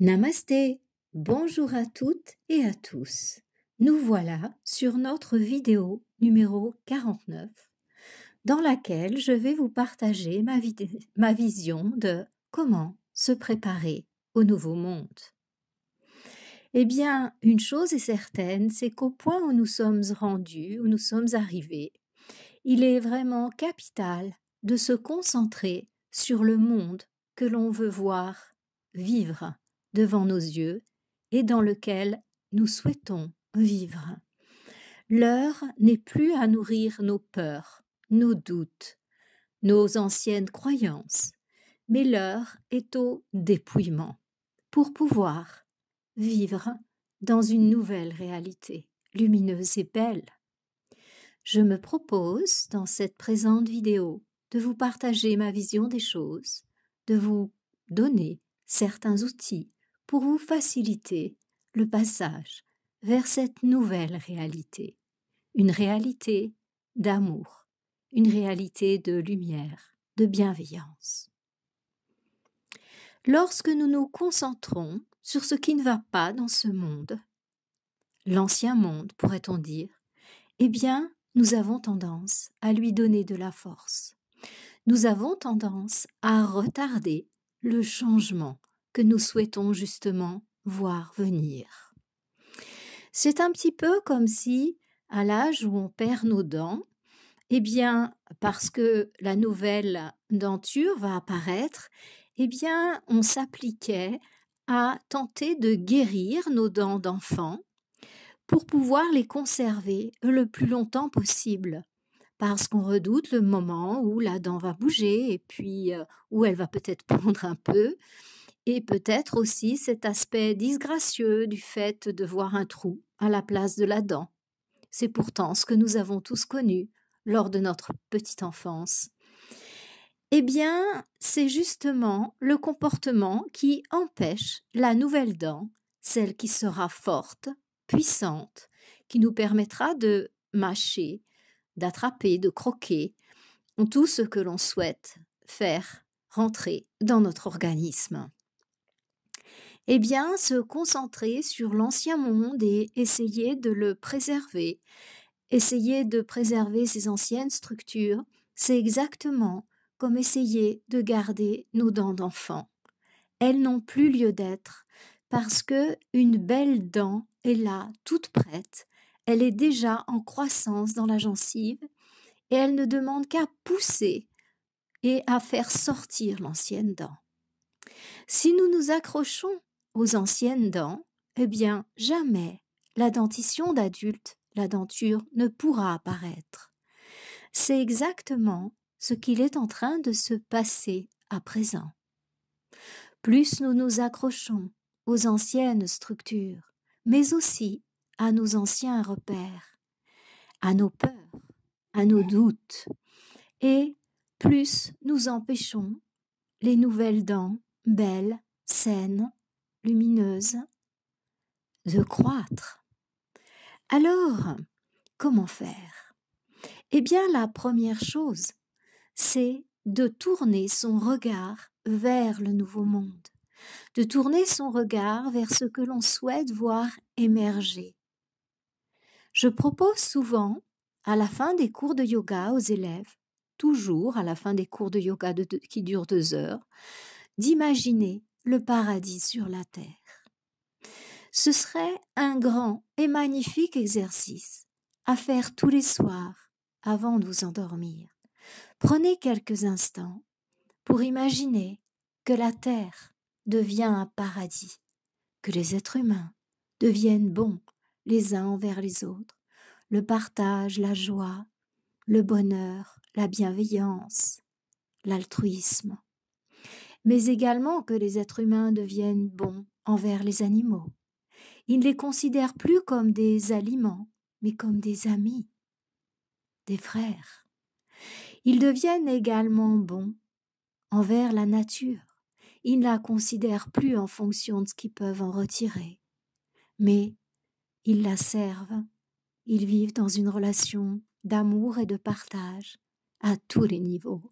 Namasté Bonjour à toutes et à tous. Nous voilà sur notre vidéo numéro 49 dans laquelle je vais vous partager ma, ma vision de comment se préparer au nouveau monde. Eh bien, une chose est certaine, c'est qu'au point où nous sommes rendus, où nous sommes arrivés, il est vraiment capital de se concentrer sur le monde que l'on veut voir vivre devant nos yeux et dans lequel nous souhaitons vivre. L'heure n'est plus à nourrir nos peurs, nos doutes, nos anciennes croyances, mais l'heure est au dépouillement pour pouvoir vivre dans une nouvelle réalité, lumineuse et belle. Je me propose, dans cette présente vidéo, de vous partager ma vision des choses, de vous donner certains outils pour vous faciliter le passage vers cette nouvelle réalité, une réalité d'amour, une réalité de lumière, de bienveillance. Lorsque nous nous concentrons sur ce qui ne va pas dans ce monde, l'ancien monde pourrait-on dire, eh bien, nous avons tendance à lui donner de la force. Nous avons tendance à retarder le changement que nous souhaitons justement voir venir. C'est un petit peu comme si, à l'âge où on perd nos dents, eh bien, parce que la nouvelle denture va apparaître, eh bien, on s'appliquait à tenter de guérir nos dents d'enfant pour pouvoir les conserver le plus longtemps possible, parce qu'on redoute le moment où la dent va bouger et puis euh, où elle va peut-être pondre un peu, et peut-être aussi cet aspect disgracieux du fait de voir un trou à la place de la dent. C'est pourtant ce que nous avons tous connu lors de notre petite enfance. Eh bien, c'est justement le comportement qui empêche la nouvelle dent, celle qui sera forte, puissante, qui nous permettra de mâcher, d'attraper, de croquer tout ce que l'on souhaite faire rentrer dans notre organisme eh bien, se concentrer sur l'ancien monde et essayer de le préserver. Essayer de préserver ses anciennes structures, c'est exactement comme essayer de garder nos dents d'enfant. Elles n'ont plus lieu d'être parce que une belle dent est là, toute prête. Elle est déjà en croissance dans la gencive et elle ne demande qu'à pousser et à faire sortir l'ancienne dent. Si nous nous accrochons aux anciennes dents, eh bien jamais la dentition d'adulte, la denture, ne pourra apparaître. C'est exactement ce qu'il est en train de se passer à présent. Plus nous nous accrochons aux anciennes structures, mais aussi à nos anciens repères, à nos peurs, à nos doutes, et plus nous empêchons les nouvelles dents belles, saines, lumineuse, de croître. Alors, comment faire Eh bien, la première chose, c'est de tourner son regard vers le nouveau monde, de tourner son regard vers ce que l'on souhaite voir émerger. Je propose souvent, à la fin des cours de yoga aux élèves, toujours à la fin des cours de yoga qui durent deux heures, d'imaginer le paradis sur la terre. Ce serait un grand et magnifique exercice à faire tous les soirs avant de vous endormir. Prenez quelques instants pour imaginer que la terre devient un paradis, que les êtres humains deviennent bons les uns envers les autres, le partage, la joie, le bonheur, la bienveillance, l'altruisme mais également que les êtres humains deviennent bons envers les animaux. Ils ne les considèrent plus comme des aliments, mais comme des amis, des frères. Ils deviennent également bons envers la nature. Ils ne la considèrent plus en fonction de ce qu'ils peuvent en retirer, mais ils la servent. Ils vivent dans une relation d'amour et de partage à tous les niveaux.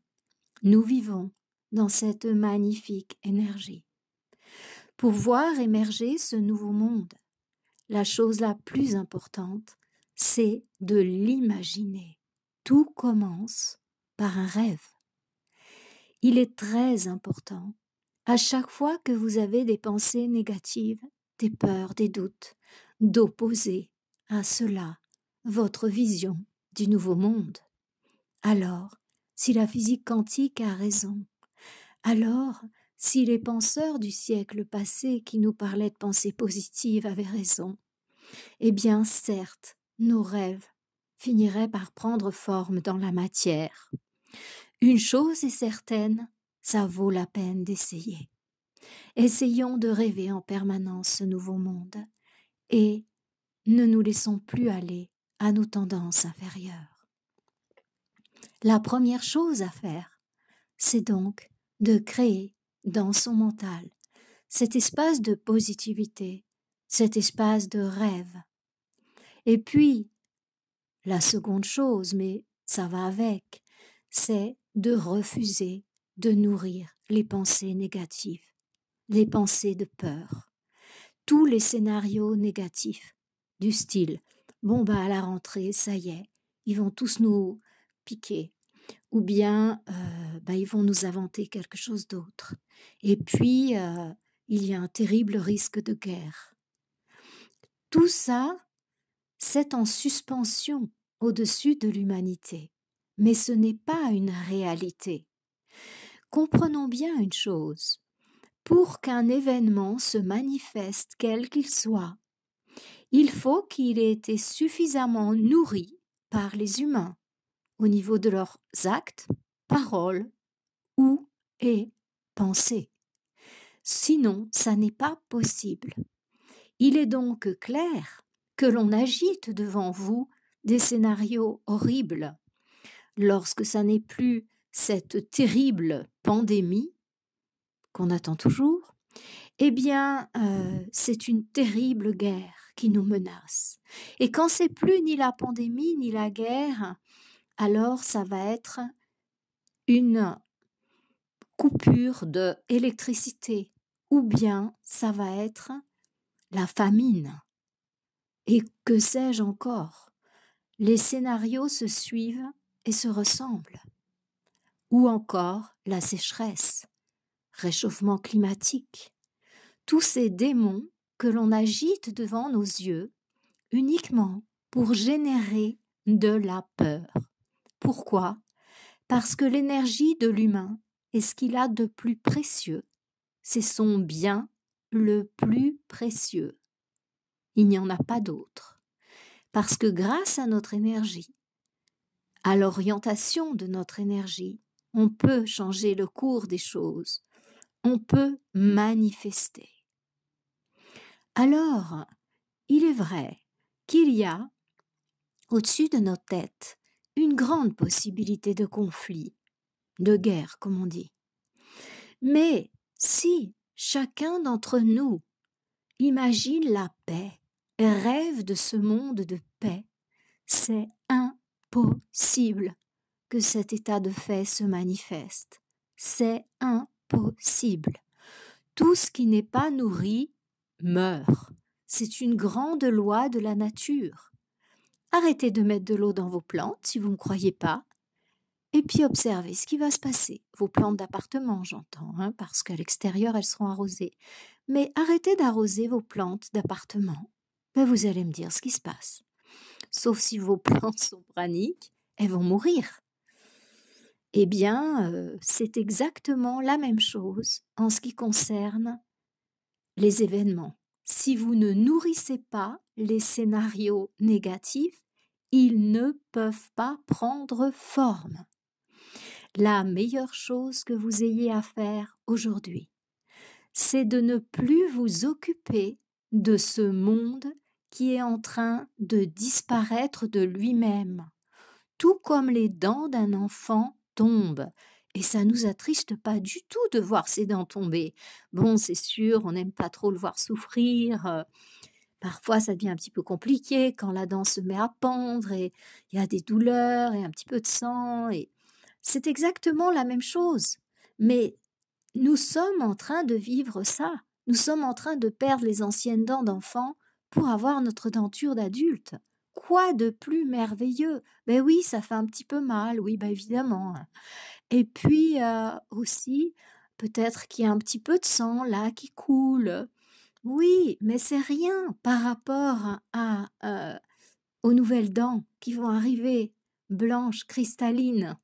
Nous vivons dans cette magnifique énergie, pour voir émerger ce nouveau monde. La chose la plus importante, c'est de l'imaginer. Tout commence par un rêve. Il est très important, à chaque fois que vous avez des pensées négatives, des peurs, des doutes, d'opposer à cela votre vision du nouveau monde. Alors, si la physique quantique a raison, alors, si les penseurs du siècle passé qui nous parlaient de pensée positive avaient raison, eh bien certes, nos rêves finiraient par prendre forme dans la matière. Une chose est certaine, ça vaut la peine d'essayer. Essayons de rêver en permanence ce nouveau monde et ne nous laissons plus aller à nos tendances inférieures. La première chose à faire, c'est donc de créer dans son mental cet espace de positivité, cet espace de rêve. Et puis, la seconde chose, mais ça va avec, c'est de refuser de nourrir les pensées négatives, les pensées de peur, tous les scénarios négatifs, du style Bon, bah, à la rentrée, ça y est, ils vont tous nous piquer, ou bien bah, ils vont nous inventer quelque chose d'autre. Et puis, il y a un terrible risque de guerre. Tout ça, c'est en suspension au-dessus de l'humanité, mais ce n'est pas une réalité. Comprenons bien une chose. Pour qu'un événement se manifeste quel qu'il soit, il faut qu'il ait été suffisamment nourri par les humains au niveau de leurs actes, paroles ou et pensées. Sinon, ça n'est pas possible. Il est donc clair que l'on agite devant vous des scénarios horribles. Lorsque ça n'est plus cette terrible pandémie qu'on attend toujours, eh bien, euh, c'est une terrible guerre qui nous menace. Et quand c'est plus ni la pandémie ni la guerre, alors ça va être une coupure d'électricité ou bien ça va être la famine. Et que sais-je encore Les scénarios se suivent et se ressemblent. Ou encore la sécheresse, réchauffement climatique, tous ces démons que l'on agite devant nos yeux uniquement pour générer de la peur. Pourquoi Parce que l'énergie de l'humain est ce qu'il a de plus précieux. C'est son bien le plus précieux. Il n'y en a pas d'autre. Parce que grâce à notre énergie, à l'orientation de notre énergie, on peut changer le cours des choses, on peut manifester. Alors, il est vrai qu'il y a, au-dessus de nos têtes, une grande possibilité de conflit, de guerre, comme on dit. Mais si chacun d'entre nous imagine la paix, rêve de ce monde de paix, c'est impossible que cet état de fait se manifeste. C'est impossible. Tout ce qui n'est pas nourri meurt. C'est une grande loi de la nature. Arrêtez de mettre de l'eau dans vos plantes si vous ne croyez pas. Et puis observez ce qui va se passer. Vos plantes d'appartement, j'entends, hein, parce qu'à l'extérieur, elles seront arrosées. Mais arrêtez d'arroser vos plantes d'appartement. Ben, vous allez me dire ce qui se passe. Sauf si vos plantes sont praniques, elles vont mourir. Eh bien, euh, c'est exactement la même chose en ce qui concerne les événements. Si vous ne nourrissez pas les scénarios négatifs, ils ne peuvent pas prendre forme. La meilleure chose que vous ayez à faire aujourd'hui, c'est de ne plus vous occuper de ce monde qui est en train de disparaître de lui-même, tout comme les dents d'un enfant tombent. Et ça nous attriste pas du tout de voir ses dents tomber. Bon, c'est sûr, on n'aime pas trop le voir souffrir. Euh, Parfois, ça devient un petit peu compliqué quand la dent se met à pendre et il y a des douleurs et un petit peu de sang. Et c'est exactement la même chose. Mais nous sommes en train de vivre ça. Nous sommes en train de perdre les anciennes dents d'enfant pour avoir notre denture d'adulte. Quoi de plus merveilleux Ben oui, ça fait un petit peu mal, oui, bien évidemment. Hein. Et puis euh, aussi, peut-être qu'il y a un petit peu de sang là qui coule. Oui, mais c'est rien par rapport à, aux nouvelles dents qui vont arriver blanches, cristallines.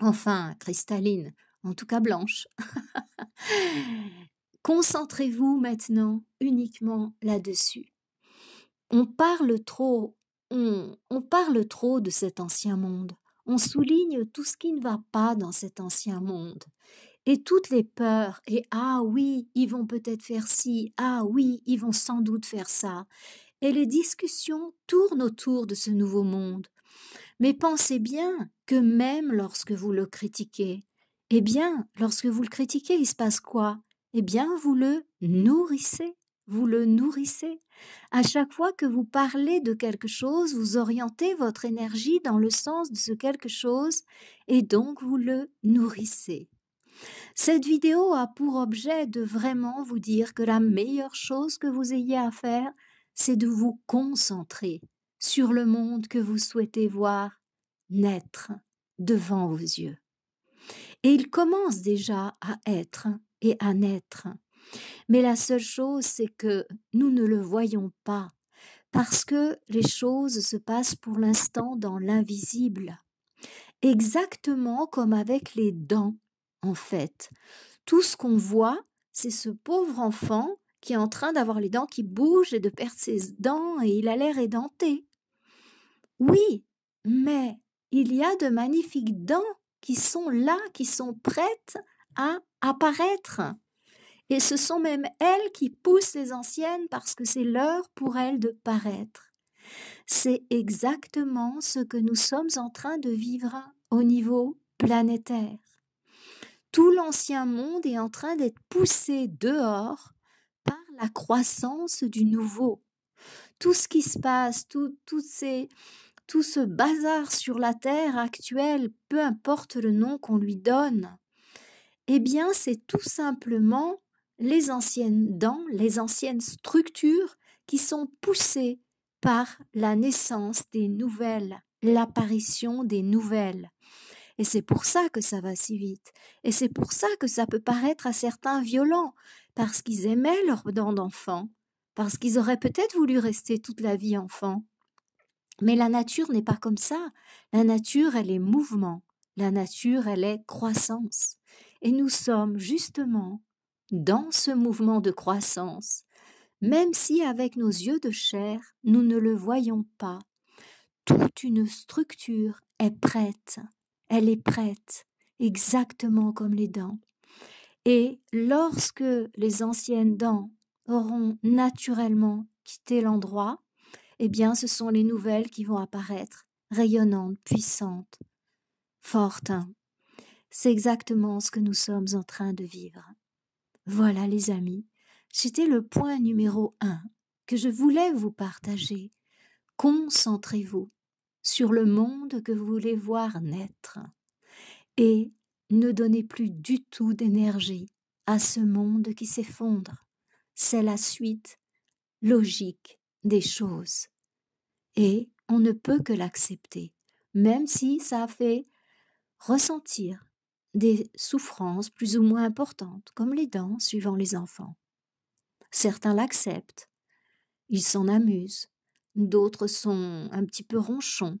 Enfin, cristallines, en tout cas blanches. Concentrez-vous maintenant uniquement là-dessus. On parle trop, on, on parle trop de cet ancien monde. On souligne tout ce qui ne va pas dans cet ancien monde. Et toutes les peurs, et ah oui, ils vont peut-être faire ci, ah oui, ils vont sans doute faire ça. Et les discussions tournent autour de ce nouveau monde. Mais pensez bien que même lorsque vous le critiquez, eh bien, lorsque vous le critiquez, il se passe quoi Eh bien, vous le nourrissez vous le nourrissez. À chaque fois que vous parlez de quelque chose, vous orientez votre énergie dans le sens de ce quelque chose et donc vous le nourrissez. Cette vidéo a pour objet de vraiment vous dire que la meilleure chose que vous ayez à faire, c'est de vous concentrer sur le monde que vous souhaitez voir naître devant vos yeux. Et il commence déjà à être et à naître. Mais la seule chose, c'est que nous ne le voyons pas, parce que les choses se passent pour l'instant dans l'invisible. Exactement comme avec les dents en fait. Tout ce qu'on voit, c'est ce pauvre enfant qui est en train d'avoir les dents qui bougent et de perdre ses dents et il a l'air édenté. Oui, mais il y a de magnifiques dents qui sont là, qui sont prêtes à apparaître. Et ce sont même elles qui poussent les anciennes parce que c'est l'heure pour elles de paraître. C'est exactement ce que nous sommes en train de vivre au niveau planétaire tout l'ancien monde est en train d'être poussé dehors par la croissance du nouveau. Tout ce qui se passe, tout, tout ce bazar sur la terre actuelle, peu importe le nom qu'on lui donne, eh bien c'est tout simplement les anciennes dents, les anciennes structures qui sont poussées par la naissance des nouvelles, l'apparition des nouvelles. Et c'est pour ça que ça va si vite. Et c'est pour ça que ça peut paraître à certains violent, parce qu'ils aimaient leurs dents d'enfant, parce qu'ils auraient peut-être voulu rester toute la vie enfant. Mais la nature n'est pas comme ça. La nature, elle est mouvement. La nature, elle est croissance. Et nous sommes justement dans ce mouvement de croissance, même si avec nos yeux de chair, nous ne le voyons pas. Toute une structure est prête elle est prête, exactement comme les dents. Et lorsque les anciennes dents auront naturellement quitté l'endroit, eh bien ce sont les nouvelles qui vont apparaître, rayonnantes, puissantes, fortes. Hein. C'est exactement ce que nous sommes en train de vivre. Voilà les amis, c'était le point numéro un que je voulais vous partager. Concentrez-vous sur le monde que vous voulez voir naître et ne donnez plus du tout d'énergie à ce monde qui s'effondre. C'est la suite logique des choses. Et on ne peut que l'accepter, même si ça a fait ressentir des souffrances plus ou moins importantes, comme les dents suivant les enfants. Certains l'acceptent, ils s'en amusent, D'autres sont un petit peu ronchons,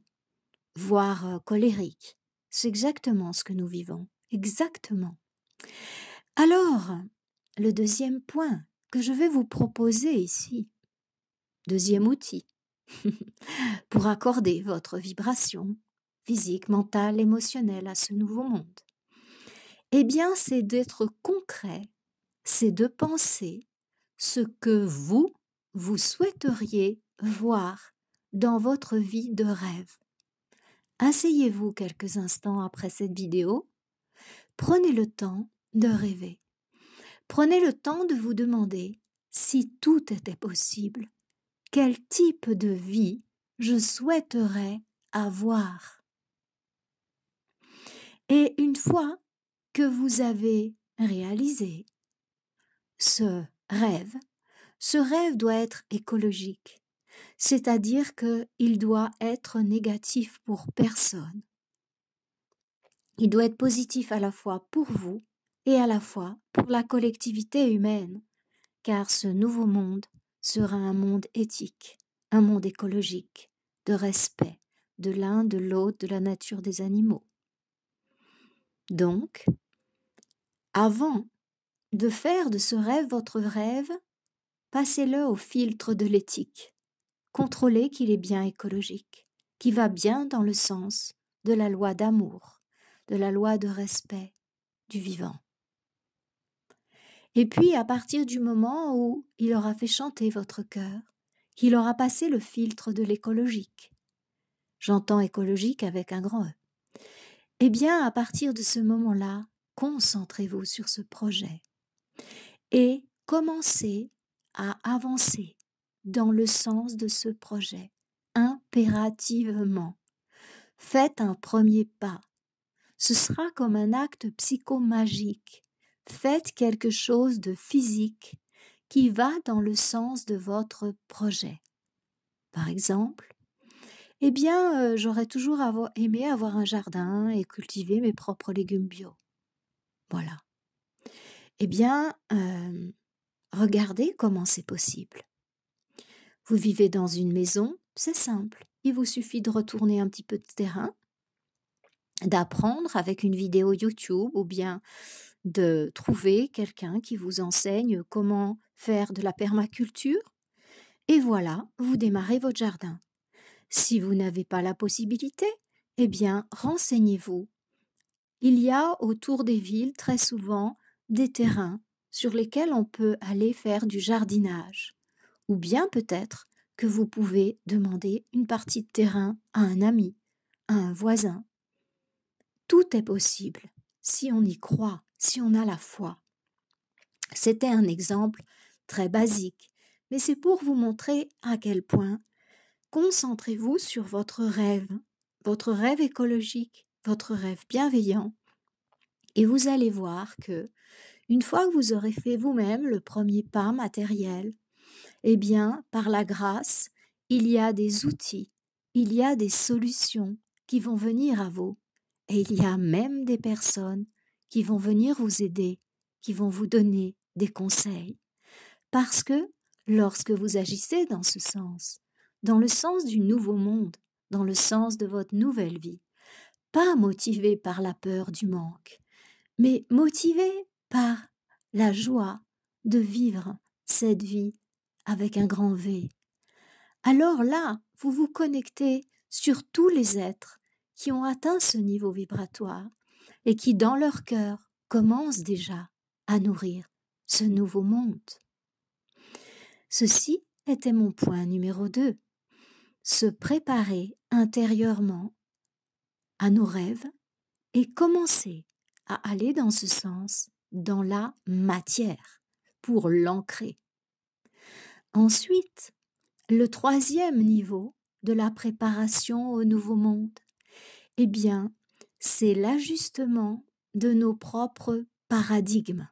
voire colériques. C'est exactement ce que nous vivons. Exactement. Alors, le deuxième point que je vais vous proposer ici, deuxième outil, pour accorder votre vibration physique, mentale, émotionnelle à ce nouveau monde, eh bien, c'est d'être concret, c'est de penser ce que vous, vous souhaiteriez voir dans votre vie de rêve. Asseyez-vous quelques instants après cette vidéo. Prenez le temps de rêver. Prenez le temps de vous demander si tout était possible. Quel type de vie je souhaiterais avoir Et une fois que vous avez réalisé ce rêve, ce rêve doit être écologique c'est-à-dire qu'il doit être négatif pour personne. Il doit être positif à la fois pour vous et à la fois pour la collectivité humaine, car ce nouveau monde sera un monde éthique, un monde écologique, de respect de l'un, de l'autre, de la nature des animaux. Donc, avant de faire de ce rêve votre rêve, passez-le au filtre de l'éthique. Contrôlez qu'il est bien écologique, qui va bien dans le sens de la loi d'amour, de la loi de respect du vivant. Et puis, à partir du moment où il aura fait chanter votre cœur, qu'il aura passé le filtre de l'écologique, j'entends écologique avec un grand E, eh bien, à partir de ce moment-là, concentrez-vous sur ce projet et commencez à avancer dans le sens de ce projet, impérativement. Faites un premier pas. Ce sera comme un acte psychomagique. Faites quelque chose de physique qui va dans le sens de votre projet. Par exemple, eh bien, euh, j'aurais toujours aimé avoir un jardin et cultiver mes propres légumes bio. Voilà. Eh bien, euh, regardez comment c'est possible. Vous vivez dans une maison, c'est simple. Il vous suffit de retourner un petit peu de terrain, d'apprendre avec une vidéo YouTube ou bien de trouver quelqu'un qui vous enseigne comment faire de la permaculture. Et voilà, vous démarrez votre jardin. Si vous n'avez pas la possibilité, eh bien, renseignez-vous. Il y a autour des villes très souvent des terrains sur lesquels on peut aller faire du jardinage ou bien peut-être que vous pouvez demander une partie de terrain à un ami, à un voisin. Tout est possible si on y croit, si on a la foi. C'était un exemple très basique, mais c'est pour vous montrer à quel point concentrez-vous sur votre rêve, votre rêve écologique, votre rêve bienveillant, et vous allez voir que, une fois que vous aurez fait vous-même le premier pas matériel, eh bien, par la grâce, il y a des outils, il y a des solutions qui vont venir à vous, et il y a même des personnes qui vont venir vous aider, qui vont vous donner des conseils. Parce que lorsque vous agissez dans ce sens, dans le sens du nouveau monde, dans le sens de votre nouvelle vie, pas motivé par la peur du manque, mais motivé par la joie de vivre cette vie avec un grand V. Alors là, vous vous connectez sur tous les êtres qui ont atteint ce niveau vibratoire et qui, dans leur cœur, commencent déjà à nourrir ce nouveau monde. Ceci était mon point numéro 2. Se préparer intérieurement à nos rêves et commencer à aller dans ce sens dans la matière pour l'ancrer Ensuite, le troisième niveau de la préparation au nouveau monde, eh bien, c'est l'ajustement de nos propres paradigmes,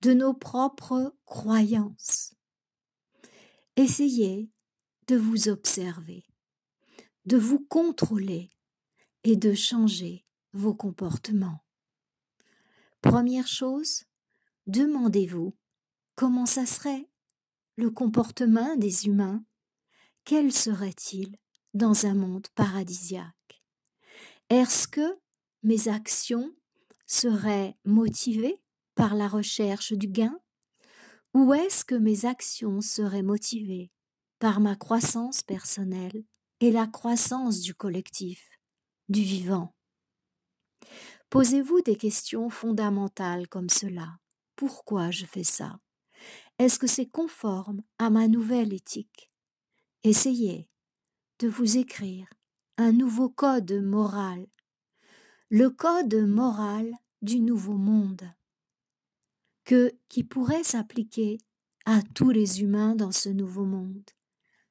de nos propres croyances. Essayez de vous observer, de vous contrôler et de changer vos comportements. Première chose, demandez-vous comment ça serait le comportement des humains, quel serait-il dans un monde paradisiaque Est-ce que mes actions seraient motivées par la recherche du gain Ou est-ce que mes actions seraient motivées par ma croissance personnelle et la croissance du collectif, du vivant Posez-vous des questions fondamentales comme cela. Pourquoi je fais ça est-ce que c'est conforme à ma nouvelle éthique Essayez de vous écrire un nouveau code moral, le code moral du nouveau monde, que, qui pourrait s'appliquer à tous les humains dans ce nouveau monde.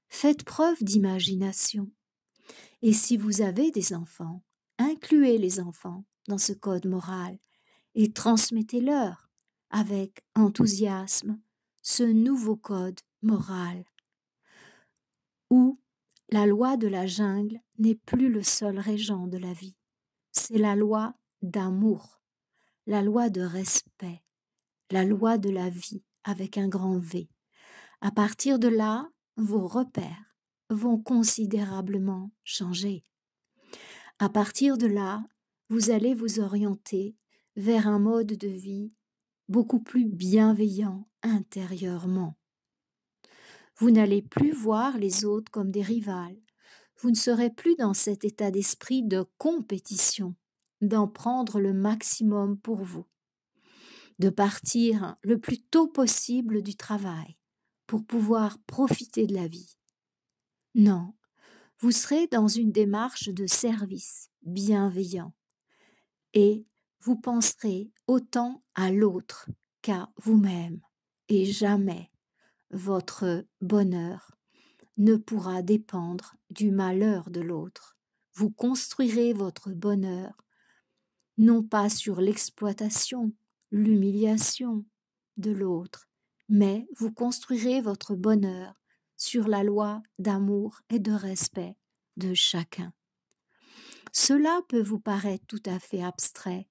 Faites preuve d'imagination. Et si vous avez des enfants, incluez les enfants dans ce code moral et transmettez-leur avec enthousiasme ce nouveau code moral, où la loi de la jungle n'est plus le seul régent de la vie, c'est la loi d'amour, la loi de respect, la loi de la vie avec un grand V. À partir de là, vos repères vont considérablement changer. À partir de là, vous allez vous orienter vers un mode de vie beaucoup plus bienveillant intérieurement. Vous n'allez plus voir les autres comme des rivales. Vous ne serez plus dans cet état d'esprit de compétition, d'en prendre le maximum pour vous, de partir le plus tôt possible du travail pour pouvoir profiter de la vie. Non, vous serez dans une démarche de service bienveillant et vous penserez autant à l'autre qu'à vous-même et jamais votre bonheur ne pourra dépendre du malheur de l'autre. Vous construirez votre bonheur non pas sur l'exploitation, l'humiliation de l'autre, mais vous construirez votre bonheur sur la loi d'amour et de respect de chacun. Cela peut vous paraître tout à fait abstrait,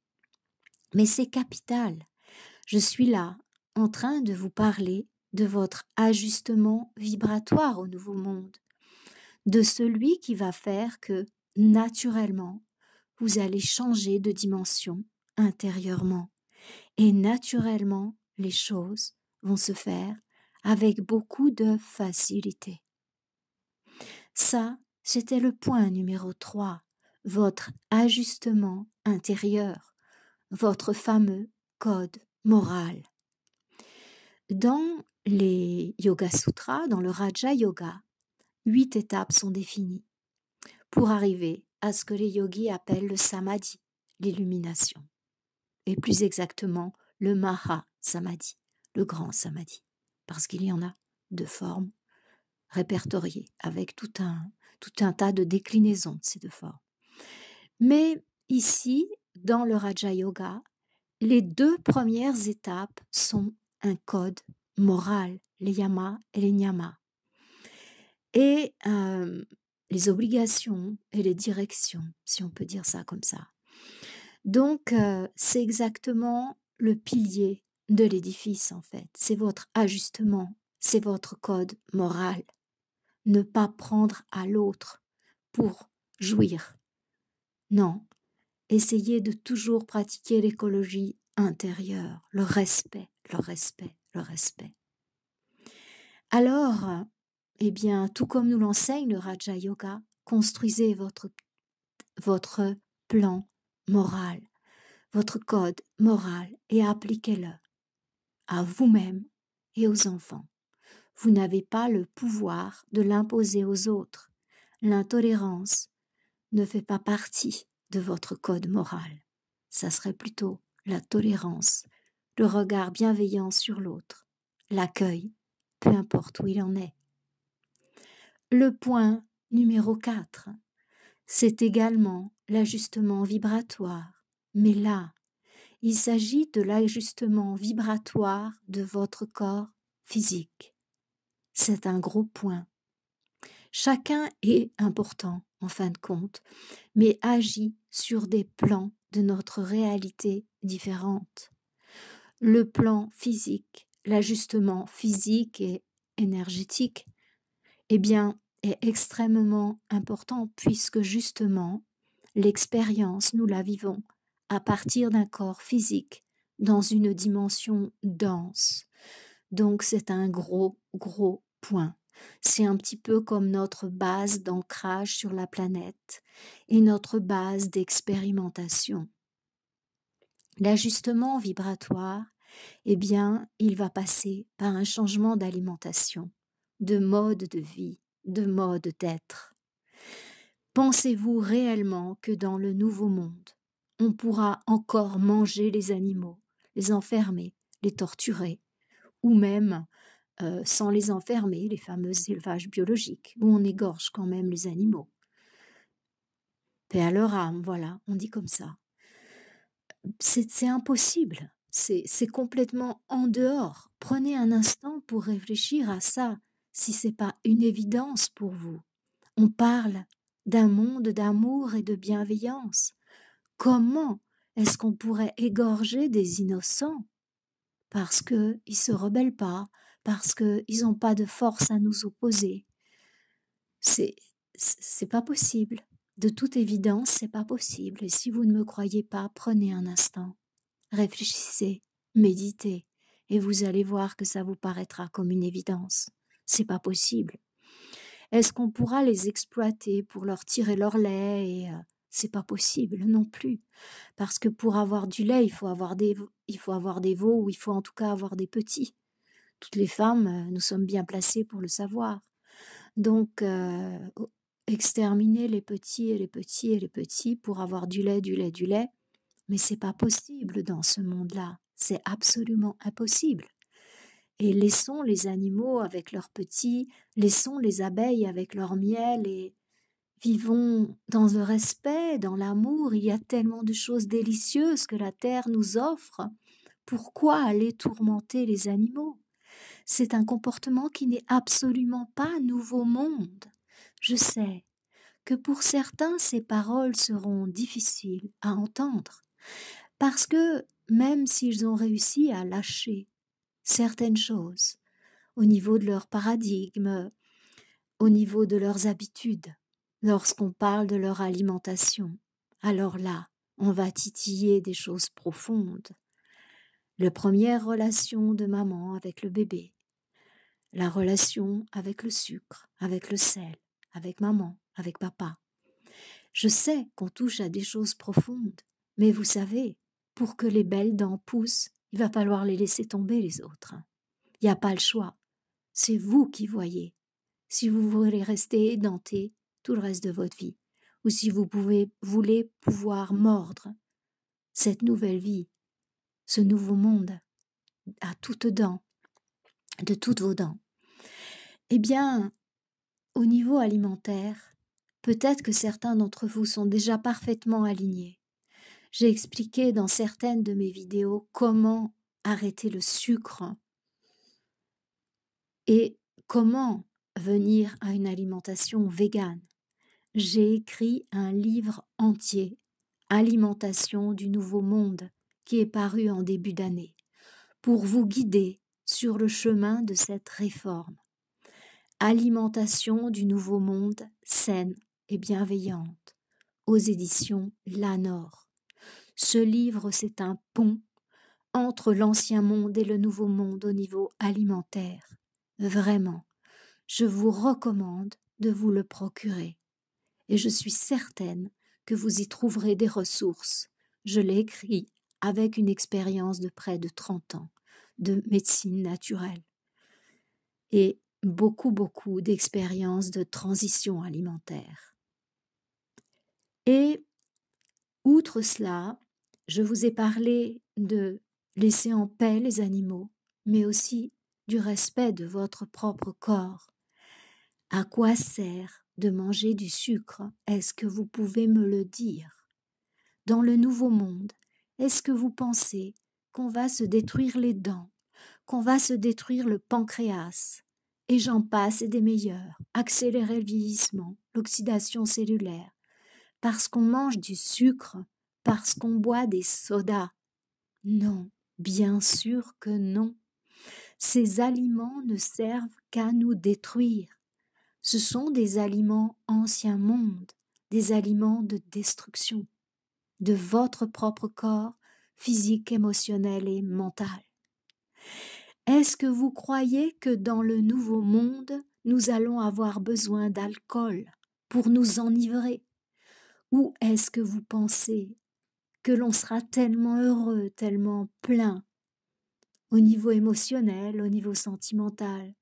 mais c'est capital. Je suis là en train de vous parler de votre ajustement vibratoire au nouveau monde, de celui qui va faire que, naturellement, vous allez changer de dimension intérieurement. Et naturellement, les choses vont se faire avec beaucoup de facilité. Ça, c'était le point numéro 3, votre ajustement intérieur, votre fameux code moral. Dans les Yoga Sutras, dans le Raja Yoga, huit étapes sont définies pour arriver à ce que les yogis appellent le samadhi, l'illumination, et plus exactement le maha samadhi, le grand samadhi, parce qu'il y en a deux formes répertoriées avec tout un, tout un tas de déclinaisons de ces deux formes. Mais ici, dans le Raja Yoga, les deux premières étapes sont un code moral, les yamas et les nyamas. Et les obligations et les directions, si on peut dire ça comme ça. Donc, euh, c'est exactement le pilier de l'édifice, en fait. C'est votre ajustement, c'est votre code moral. Ne pas prendre à l'autre pour jouir. Non, essayez de toujours pratiquer l'écologie intérieure, le respect, le respect, le respect. Alors, eh bien, tout comme nous l'enseigne le Raja Yoga, construisez votre, votre plan moral, votre code moral et appliquez-le à vous-même et aux enfants. Vous n'avez pas le pouvoir de l'imposer aux autres. L'intolérance ne fait pas partie de votre code moral. Ça serait plutôt la tolérance le regard bienveillant sur l'autre, l'accueil, peu importe où il en est. Le point numéro 4, c'est également l'ajustement vibratoire, mais là, il s'agit de l'ajustement vibratoire de votre corps physique. C'est un gros point. Chacun est important, en fin de compte, mais agit sur des plans de notre réalité différente le plan physique, l'ajustement physique et énergétique, eh bien, est extrêmement important puisque justement, l'expérience, nous la vivons à partir d'un corps physique dans une dimension dense. Donc c'est un gros, gros point. C'est un petit peu comme notre base d'ancrage sur la planète et notre base d'expérimentation l'ajustement vibratoire, eh bien, il va passer par un changement d'alimentation, de mode de vie, de mode d'être. Pensez-vous réellement que dans le nouveau monde, on pourra encore manger les animaux, les enfermer, les torturer, ou même, euh, sans les enfermer, les fameux élevages biologiques, où on égorge quand même les animaux Paix à leur âme, voilà, on dit comme ça c'est impossible. C'est complètement en dehors. Prenez un instant pour réfléchir à ça, si ce n'est pas une évidence pour vous. On parle d'un monde d'amour et de bienveillance. Comment est-ce qu'on pourrait égorger des innocents Parce qu'ils ne se rebellent pas, parce qu'ils n'ont pas de force à nous opposer. C'est, c'est pas possible. De toute évidence, c'est pas possible. Si vous ne me croyez pas, prenez un instant. Réfléchissez, méditez, et vous allez voir que ça vous paraîtra comme une évidence. C'est pas possible. Est-ce qu'on pourra les exploiter pour leur tirer leur lait et euh, c'est pas possible non plus parce que pour avoir du lait, il faut avoir des il faut avoir des veaux ou il faut en tout cas avoir des petits. Toutes les femmes, euh, nous sommes bien placées pour le savoir. Donc euh, exterminer les petits et les petits et les petits pour avoir du lait, du lait, du lait. Mais c'est pas possible dans ce monde-là. C'est absolument impossible. Et laissons les animaux avec leurs petits, laissons les abeilles avec leur miel et vivons dans le respect, dans l'amour. Il y a tellement de choses délicieuses que la terre nous offre. Pourquoi aller tourmenter les animaux C'est un comportement qui n'est absolument pas nouveau monde. Je sais que pour certains ces paroles seront difficiles à entendre, parce que même s'ils ont réussi à lâcher certaines choses au niveau de leur paradigme, au niveau de leurs habitudes, lorsqu'on parle de leur alimentation, alors là, on va titiller des choses profondes. La première relation de maman avec le bébé, la relation avec le sucre, avec le sel, avec maman, avec papa. Je sais qu'on touche à des choses profondes, mais vous savez, pour que les belles dents poussent, il va falloir les laisser tomber les autres. Il n'y a pas le choix. C'est vous qui voyez. Si vous voulez rester édenté tout le reste de votre vie, ou si vous pouvez, voulez pouvoir mordre cette nouvelle vie, ce nouveau monde, à toutes dents, de toutes vos dents, eh bien, au niveau alimentaire, peut-être que certains d'entre vous sont déjà parfaitement alignés. J'ai expliqué dans certaines de mes vidéos comment arrêter le sucre et comment venir à une alimentation végane. J'ai écrit un livre entier, Alimentation du Nouveau Monde, qui est paru en début d'année, pour vous guider sur le chemin de cette réforme. Alimentation du nouveau monde saine et bienveillante aux éditions Lanor. Ce livre, c'est un pont entre l'ancien monde et le nouveau monde au niveau alimentaire. Vraiment, je vous recommande de vous le procurer. Et je suis certaine que vous y trouverez des ressources. Je l'ai écrit avec une expérience de près de 30 ans de médecine naturelle. Et beaucoup, beaucoup d'expériences de transition alimentaire. Et outre cela, je vous ai parlé de laisser en paix les animaux, mais aussi du respect de votre propre corps. À quoi sert de manger du sucre Est-ce que vous pouvez me le dire Dans le nouveau monde, est-ce que vous pensez qu'on va se détruire les dents, qu'on va se détruire le pancréas, et j'en passe et des meilleurs, accélérer le vieillissement, l'oxydation cellulaire, parce qu'on mange du sucre, parce qu'on boit des sodas. Non, bien sûr que non. Ces aliments ne servent qu'à nous détruire. Ce sont des aliments ancien monde, des aliments de destruction, de votre propre corps, physique, émotionnel et mental. Est-ce que vous croyez que dans le nouveau monde, nous allons avoir besoin d'alcool pour nous enivrer Ou est-ce que vous pensez que l'on sera tellement heureux, tellement plein au niveau émotionnel, au niveau sentimental,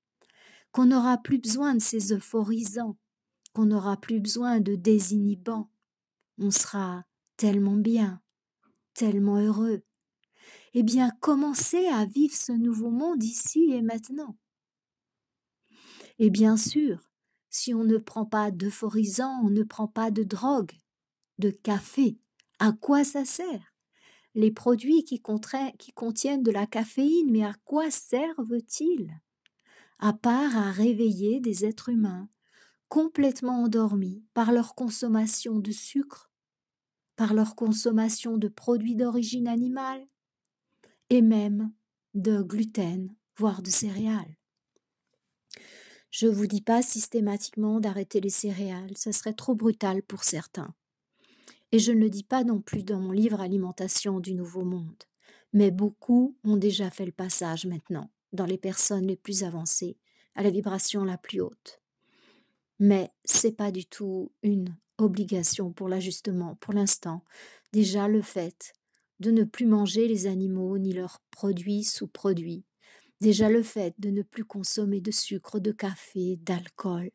qu'on n'aura plus besoin de ces euphorisants, qu'on n'aura plus besoin de désinhibants On sera tellement bien, tellement heureux eh bien, commencez à vivre ce nouveau monde ici et maintenant. Et bien sûr, si on ne prend pas d'euphorisant, on ne prend pas de drogue, de café, à quoi ça sert Les produits qui, qui contiennent de la caféine, mais à quoi servent-ils À part à réveiller des êtres humains complètement endormis par leur consommation de sucre, par leur consommation de produits d'origine animale, et même de gluten, voire de céréales. Je ne vous dis pas systématiquement d'arrêter les céréales, ce serait trop brutal pour certains. Et je ne le dis pas non plus dans mon livre Alimentation du Nouveau Monde, mais beaucoup ont déjà fait le passage maintenant, dans les personnes les plus avancées, à la vibration la plus haute. Mais c'est pas du tout une obligation pour l'ajustement pour l'instant. Déjà le fait de ne plus manger les animaux ni leurs produits sous-produits, déjà le fait de ne plus consommer de sucre, de café, d'alcool,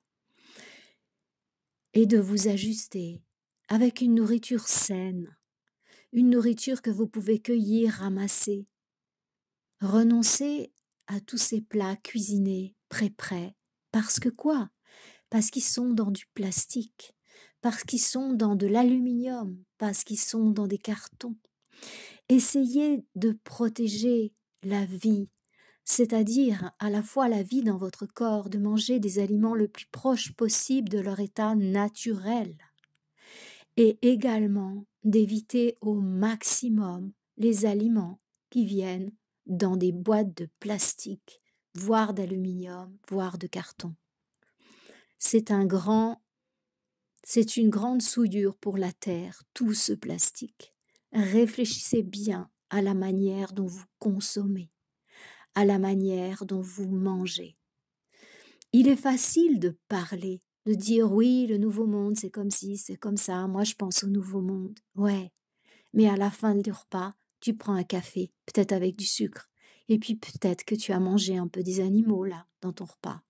et de vous ajuster avec une nourriture saine, une nourriture que vous pouvez cueillir, ramasser. Renoncez à tous ces plats cuisinés, pré-prêts, parce que quoi Parce qu'ils sont dans du plastique, parce qu'ils sont dans de l'aluminium, parce qu'ils sont dans des cartons, Essayez de protéger la vie, c'est-à-dire à la fois la vie dans votre corps, de manger des aliments le plus proche possible de leur état naturel, et également d'éviter au maximum les aliments qui viennent dans des boîtes de plastique, voire d'aluminium, voire de carton. C'est un grand c'est une grande souillure pour la terre, tout ce plastique réfléchissez bien à la manière dont vous consommez, à la manière dont vous mangez. Il est facile de parler, de dire oui, le nouveau monde, c'est comme si, c'est comme ça, moi je pense au nouveau monde. Ouais, mais à la fin du repas, tu prends un café, peut-être avec du sucre, et puis peut-être que tu as mangé un peu des animaux là, dans ton repas.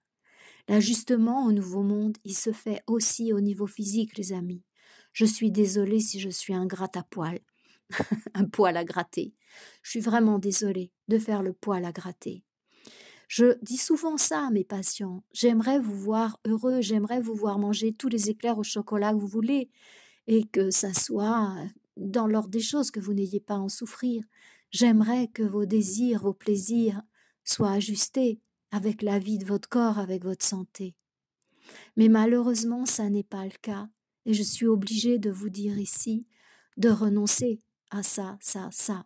L'ajustement au nouveau monde, il se fait aussi au niveau physique, les amis. Je suis désolée si je suis ingrate à poil. un poil à gratter. Je suis vraiment désolée de faire le poil à gratter. Je dis souvent ça à mes patients. J'aimerais vous voir heureux, j'aimerais vous voir manger tous les éclairs au chocolat que vous voulez, et que ça soit dans l'ordre des choses, que vous n'ayez pas à en souffrir. J'aimerais que vos désirs, vos plaisirs soient ajustés avec la vie de votre corps, avec votre santé. Mais malheureusement, ça n'est pas le cas, et je suis obligée de vous dire ici de renoncer ah ça, ça, ça.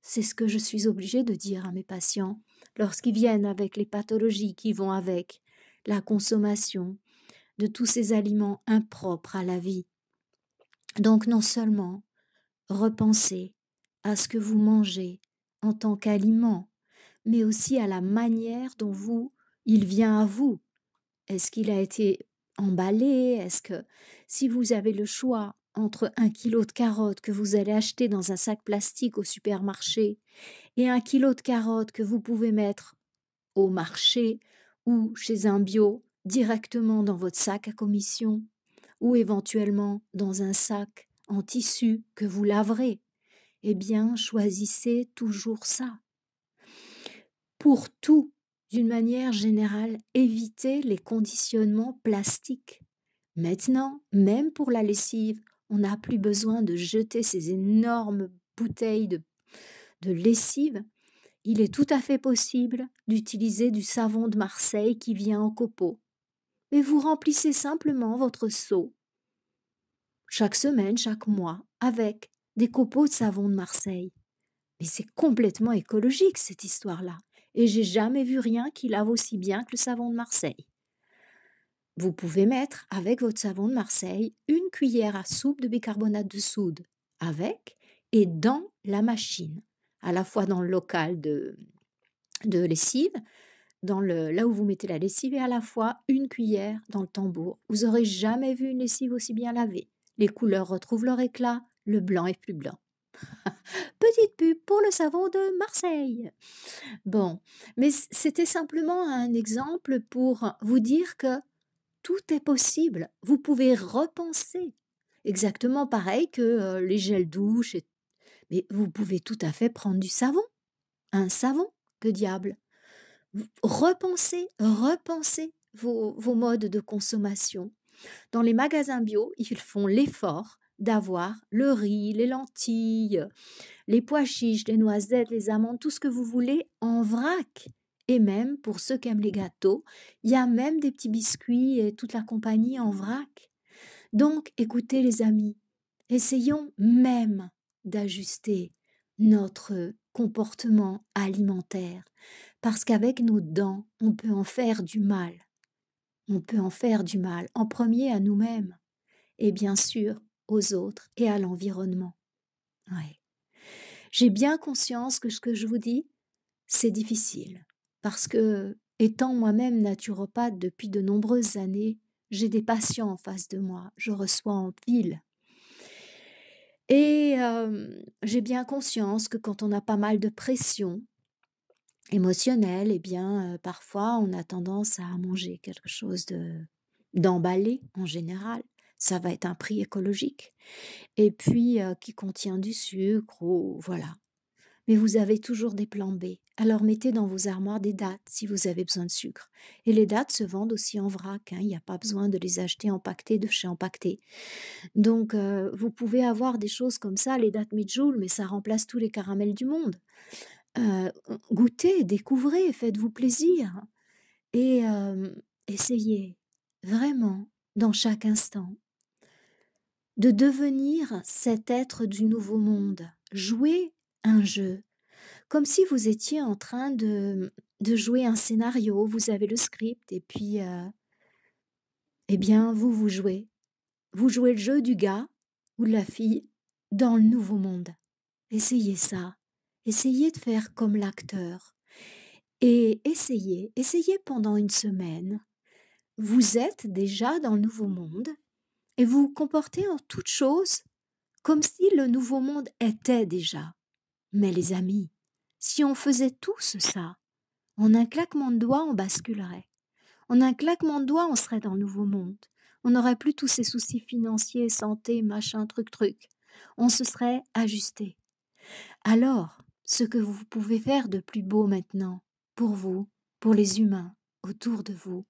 C'est ce que je suis obligée de dire à mes patients lorsqu'ils viennent avec les pathologies qui vont avec, la consommation de tous ces aliments impropres à la vie. Donc non seulement repensez à ce que vous mangez en tant qu'aliment, mais aussi à la manière dont vous il vient à vous. Est-ce qu'il a été emballé Est-ce que si vous avez le choix entre un kilo de carottes que vous allez acheter dans un sac plastique au supermarché et un kilo de carottes que vous pouvez mettre au marché ou chez un bio directement dans votre sac à commission ou éventuellement dans un sac en tissu que vous laverez, eh bien choisissez toujours ça. Pour tout, d'une manière générale, évitez les conditionnements plastiques. Maintenant, même pour la lessive, on n'a plus besoin de jeter ces énormes bouteilles de, lessive. Il est tout à fait possible d'utiliser du savon de Marseille qui vient en copeaux. Mais vous remplissez simplement votre seau chaque semaine, chaque mois, avec des copeaux de savon de Marseille. Mais c'est complètement écologique cette histoire-là, et j'ai jamais vu rien qui lave aussi bien que le savon de Marseille. Vous pouvez mettre avec votre savon de Marseille une cuillère à soupe de bicarbonate de soude avec et dans la machine, à la fois dans le local de, de lessive, dans le, là où vous mettez la lessive, et à la fois une cuillère dans le tambour. Vous aurez jamais vu une lessive aussi bien lavée. Les couleurs retrouvent leur éclat, le blanc est plus blanc. Petite pub pour le savon de Marseille. Bon, mais c'était simplement un exemple pour vous dire que tout est possible. Vous pouvez repenser. Exactement pareil que les gels douche. Mais vous pouvez tout à fait prendre du savon. Un savon, que diable. Repensez, repensez vos, vos modes de consommation. Dans les magasins bio, ils font l'effort d'avoir le riz, les lentilles, les pois chiches, les noisettes, les amandes, tout ce que vous voulez en vrac. Et même pour ceux qui aiment les gâteaux, il y a même des petits biscuits et toute la compagnie en vrac. Donc écoutez les amis, essayons même d'ajuster notre comportement alimentaire, parce qu'avec nos dents, on peut en faire du mal. On peut en faire du mal, en premier à nous-mêmes, et bien sûr aux autres et à l'environnement. J'ai bien conscience que ce que je vous dis, c'est difficile parce que, étant moi-même naturopathe depuis de nombreuses années, j'ai des patients en face de moi, je reçois en pile. Et j'ai bien conscience que quand on a pas mal de pression émotionnelle, eh bien, parfois on a tendance à manger quelque chose de d'emballé en général. Ça va être un prix écologique et puis qui contient du sucre ou voilà. Mais vous avez toujours des plans B. Alors mettez dans vos armoires des dates si vous avez besoin de sucre. Et les dates se vendent aussi en vrac. Hein. Il n'y a pas besoin de les acheter empaquetées de chez empaquetées. Donc euh, vous pouvez avoir des choses comme ça, les dattes midjoul, mais ça remplace tous les caramels du monde. Euh, goûtez, découvrez, faites-vous plaisir. Et euh, essayez vraiment, dans chaque instant, de devenir cet être du nouveau monde. Jouez un jeu, comme si vous étiez en train de, mmh, de jouer un scénario, vous avez le script et puis, euh, eh bien, vous, vous jouez. Vous jouez le jeu du gars ou de la fille dans le nouveau monde. Essayez ça. Essayez de faire comme l'acteur. Et essayez, essayez pendant une semaine. Vous êtes déjà dans le nouveau monde et vous vous comportez en toute chose comme si le nouveau monde était déjà. Mais les amis, si on faisait tout ça, en un claquement de doigts, on basculerait. En un claquement de doigts, on serait dans le nouveau monde. On n'aurait plus tous ces soucis financiers, santé, machin, truc, truc. On se serait ajusté. Alors, ce que vous pouvez faire de plus beau maintenant, pour vous, pour les humains autour de vous,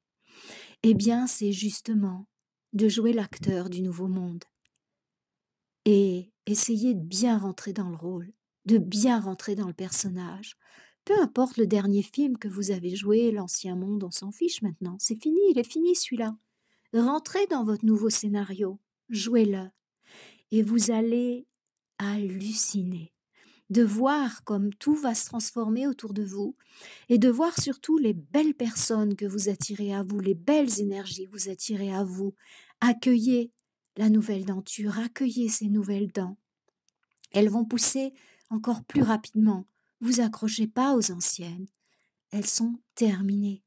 eh bien, c'est justement de jouer l'acteur du nouveau monde. Et essayez de bien rentrer dans le rôle de bien rentrer dans le personnage. Peu importe le dernier film que vous avez joué, l'ancien monde, on s'en fiche maintenant. C'est fini, il est fini celui-là. Rentrez dans votre nouveau scénario, jouez-le. Et vous allez halluciner de voir comme tout va se transformer autour de vous et de voir surtout les belles personnes que vous attirez à vous, les belles énergies que vous attirez à vous. Accueillez la nouvelle denture, accueillez ces nouvelles dents. Elles vont pousser encore plus rapidement. Vous accrochez pas aux anciennes. Elles sont terminées.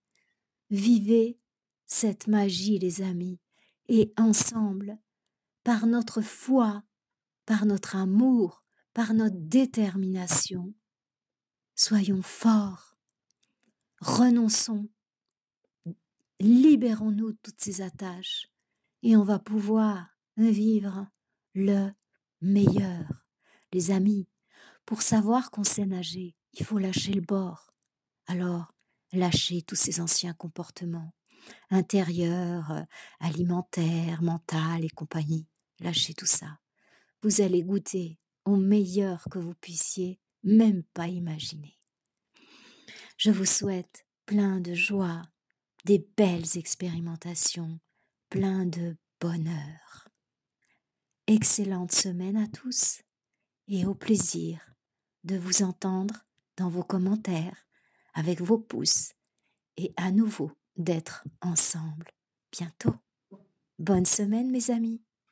Vivez cette magie, les amis, et ensemble, par notre foi, par notre amour, par notre détermination, soyons forts, renonçons, libérons-nous de toutes ces attaches, et on va pouvoir vivre le meilleur. Les amis, pour savoir qu'on sait nager, il faut lâcher le bord. Alors, lâchez tous ces anciens comportements, intérieurs, euh, alimentaires, mentaux et compagnie. Lâchez tout ça. Vous allez goûter au meilleur que vous puissiez même pas imaginer. Je vous souhaite plein de joie, des belles expérimentations, plein de bonheur. Excellente semaine à tous et au plaisir de vous entendre dans vos commentaires, avec vos pouces, et à nouveau d'être ensemble bientôt. Bonne semaine mes amis